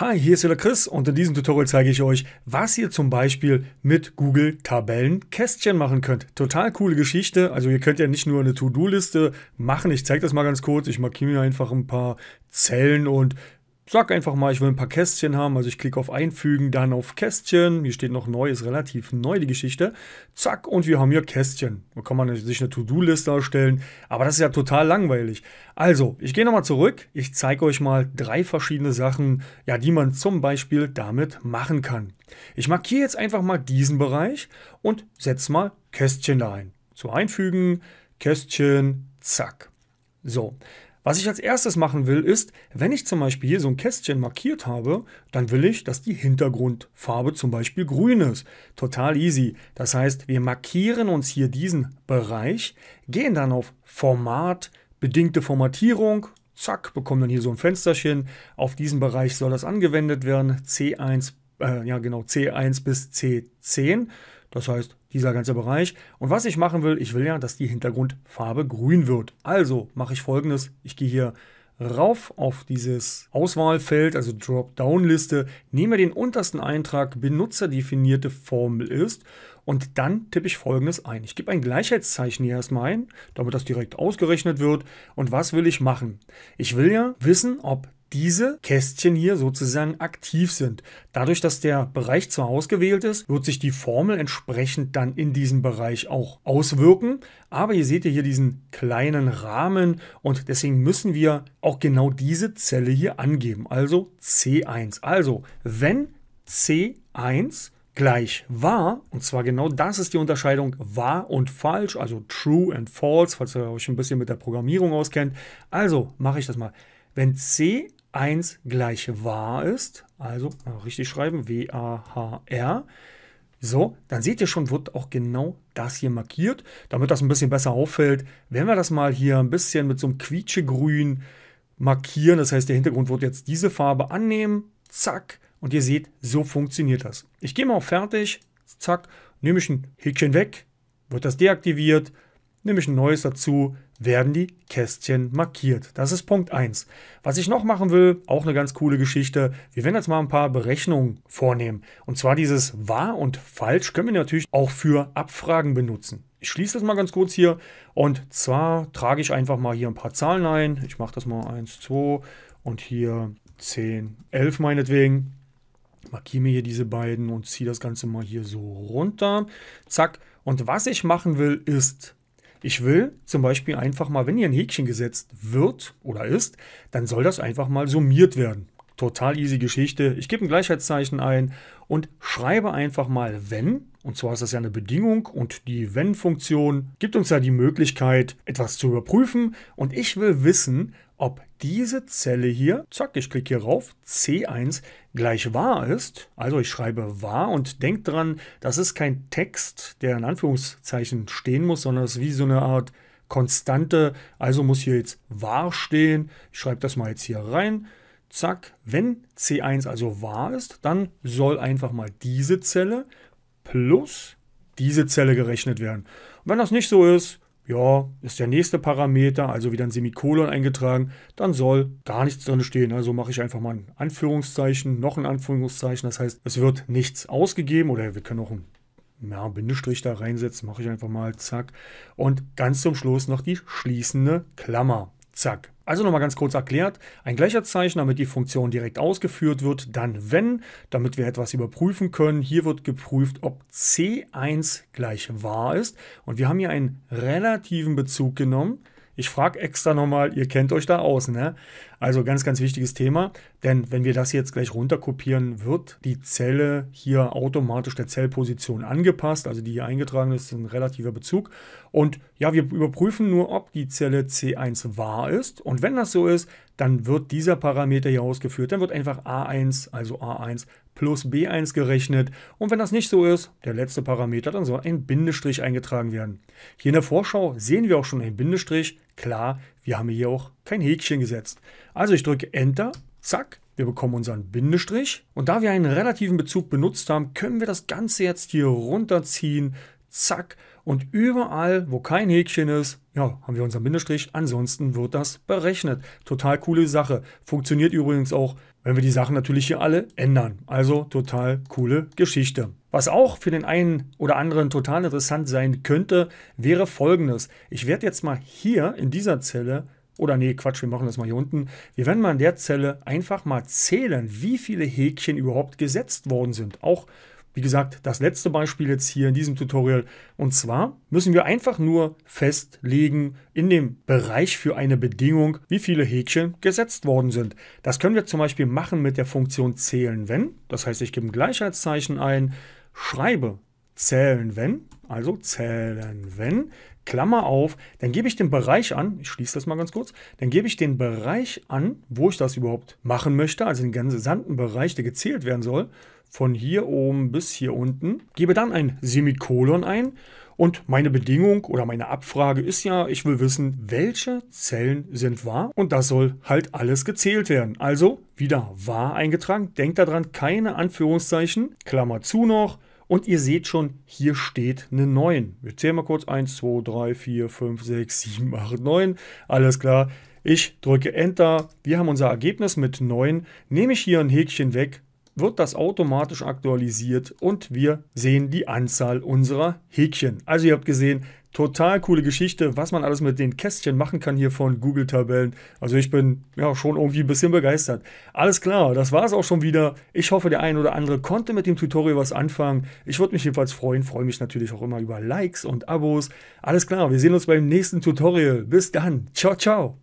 Hi, hier ist wieder Chris und in diesem Tutorial zeige ich euch, was ihr zum Beispiel mit Google Tabellen Kästchen machen könnt. Total coole Geschichte. Also ihr könnt ja nicht nur eine To-Do-Liste machen. Ich zeige das mal ganz kurz. Ich markiere mir einfach ein paar Zellen und sag einfach mal, ich will ein paar Kästchen haben. Also ich klicke auf Einfügen, dann auf Kästchen. Hier steht noch neu, ist relativ neu die Geschichte. Zack, und wir haben hier Kästchen. Da kann man sich eine To-Do-Liste erstellen. Aber das ist ja total langweilig. Also, ich gehe nochmal zurück. Ich zeige euch mal drei verschiedene Sachen, ja, die man zum Beispiel damit machen kann. Ich markiere jetzt einfach mal diesen Bereich und setze mal Kästchen da ein. Zu Einfügen, Kästchen, zack. So, was ich als erstes machen will, ist, wenn ich zum Beispiel hier so ein Kästchen markiert habe, dann will ich, dass die Hintergrundfarbe zum Beispiel grün ist. Total easy. Das heißt, wir markieren uns hier diesen Bereich, gehen dann auf Format, bedingte Formatierung, zack, bekommen dann hier so ein Fensterchen. Auf diesen Bereich soll das angewendet werden, C1, äh, ja genau, C1 bis C10. Das heißt, dieser ganze Bereich. Und was ich machen will, ich will ja, dass die Hintergrundfarbe grün wird. Also mache ich folgendes. Ich gehe hier rauf auf dieses Auswahlfeld, also Dropdown-Liste, nehme den untersten Eintrag, benutzerdefinierte Formel ist und dann tippe ich folgendes ein. Ich gebe ein Gleichheitszeichen hier erstmal ein, damit das direkt ausgerechnet wird. Und was will ich machen? Ich will ja wissen, ob diese Kästchen hier sozusagen aktiv sind. Dadurch, dass der Bereich zwar ausgewählt ist, wird sich die Formel entsprechend dann in diesem Bereich auch auswirken. Aber ihr seht ja hier diesen kleinen Rahmen und deswegen müssen wir auch genau diese Zelle hier angeben, also C1. Also wenn C1 gleich wahr, und zwar genau das ist die Unterscheidung wahr und falsch, also true and false, falls ihr euch ein bisschen mit der Programmierung auskennt. Also mache ich das mal. Wenn C1 1 gleich wahr ist, also richtig schreiben, W-A-H-R, so, dann seht ihr schon, wird auch genau das hier markiert, damit das ein bisschen besser auffällt. Wenn wir das mal hier ein bisschen mit so einem quietschegrün markieren, das heißt, der Hintergrund wird jetzt diese Farbe annehmen, zack, und ihr seht, so funktioniert das. Ich gehe mal auf Fertig, zack, nehme ich ein Häkchen weg, wird das deaktiviert, nämlich ein neues dazu, werden die Kästchen markiert. Das ist Punkt 1. Was ich noch machen will, auch eine ganz coole Geschichte, wir werden jetzt mal ein paar Berechnungen vornehmen. Und zwar dieses wahr und falsch können wir natürlich auch für Abfragen benutzen. Ich schließe das mal ganz kurz hier und zwar trage ich einfach mal hier ein paar Zahlen ein. Ich mache das mal 1, 2 und hier 10, 11 meinetwegen. Markiere mir hier diese beiden und ziehe das Ganze mal hier so runter. Zack. Und was ich machen will, ist ich will zum Beispiel einfach mal, wenn hier ein Häkchen gesetzt wird oder ist, dann soll das einfach mal summiert werden. Total easy Geschichte. Ich gebe ein Gleichheitszeichen ein und schreibe einfach mal wenn. Und zwar ist das ja eine Bedingung und die wenn-Funktion gibt uns ja die Möglichkeit, etwas zu überprüfen. Und ich will wissen, ob diese Zelle hier, zack, ich klicke hier rauf, C1 gleich wahr ist. Also ich schreibe wahr und denkt dran, das ist kein Text, der in Anführungszeichen stehen muss, sondern es ist wie so eine Art Konstante. Also muss hier jetzt wahr stehen. Ich schreibe das mal jetzt hier rein. Zack, wenn C1 also wahr ist, dann soll einfach mal diese Zelle plus diese Zelle gerechnet werden. Und wenn das nicht so ist, ja, ist der nächste Parameter, also wieder ein Semikolon eingetragen, dann soll gar nichts drin stehen. Also mache ich einfach mal ein Anführungszeichen, noch ein Anführungszeichen. Das heißt, es wird nichts ausgegeben oder wir können auch ein ja, Bindestrich da reinsetzen, mache ich einfach mal, zack. Und ganz zum Schluss noch die schließende Klammer, zack. Also nochmal ganz kurz erklärt, ein gleicher Zeichen, damit die Funktion direkt ausgeführt wird, dann wenn, damit wir etwas überprüfen können. Hier wird geprüft, ob C1 gleich wahr ist und wir haben hier einen relativen Bezug genommen ich frage extra nochmal, ihr kennt euch da aus, ne? Also ganz, ganz wichtiges Thema, denn wenn wir das jetzt gleich runterkopieren, wird die Zelle hier automatisch der Zellposition angepasst, also die hier eingetragen ist, ein relativer Bezug. Und ja, wir überprüfen nur, ob die Zelle C1 wahr ist. Und wenn das so ist, dann wird dieser Parameter hier ausgeführt. Dann wird einfach a1, also a1 plus b1 gerechnet. Und wenn das nicht so ist, der letzte Parameter, dann soll ein Bindestrich eingetragen werden. Hier in der Vorschau sehen wir auch schon einen Bindestrich. Klar, wir haben hier auch kein Häkchen gesetzt. Also ich drücke Enter, zack, wir bekommen unseren Bindestrich. Und da wir einen relativen Bezug benutzt haben, können wir das Ganze jetzt hier runterziehen zack. Und überall, wo kein Häkchen ist, ja, haben wir unseren Bindestrich. Ansonsten wird das berechnet. Total coole Sache. Funktioniert übrigens auch, wenn wir die Sachen natürlich hier alle ändern. Also total coole Geschichte. Was auch für den einen oder anderen total interessant sein könnte, wäre folgendes. Ich werde jetzt mal hier in dieser Zelle oder nee, Quatsch, wir machen das mal hier unten. Wir werden mal in der Zelle einfach mal zählen, wie viele Häkchen überhaupt gesetzt worden sind. Auch wie gesagt, das letzte Beispiel jetzt hier in diesem Tutorial. Und zwar müssen wir einfach nur festlegen in dem Bereich für eine Bedingung, wie viele Häkchen gesetzt worden sind. Das können wir zum Beispiel machen mit der Funktion zählen wenn. Das heißt, ich gebe ein Gleichheitszeichen ein, schreibe zählen wenn, also zählen wenn, Klammer auf, dann gebe ich den Bereich an, ich schließe das mal ganz kurz, dann gebe ich den Bereich an, wo ich das überhaupt machen möchte, also den gesamten Bereich, der gezählt werden soll von hier oben bis hier unten, gebe dann ein Semikolon ein und meine Bedingung oder meine Abfrage ist ja, ich will wissen, welche Zellen sind wahr und das soll halt alles gezählt werden. Also wieder wahr eingetragen, denkt daran, keine Anführungszeichen, Klammer zu noch, und ihr seht schon, hier steht eine 9. Wir zählen mal kurz 1, 2, 3, 4, 5, 6, 7, 8, 9. Alles klar. Ich drücke Enter. Wir haben unser Ergebnis mit 9. Nehme ich hier ein Häkchen weg, wird das automatisch aktualisiert und wir sehen die Anzahl unserer Häkchen. Also ihr habt gesehen, total coole Geschichte, was man alles mit den Kästchen machen kann hier von Google-Tabellen. Also ich bin ja schon irgendwie ein bisschen begeistert. Alles klar, das war es auch schon wieder. Ich hoffe, der ein oder andere konnte mit dem Tutorial was anfangen. Ich würde mich jedenfalls freuen, freue mich natürlich auch immer über Likes und Abos. Alles klar, wir sehen uns beim nächsten Tutorial. Bis dann, ciao, ciao.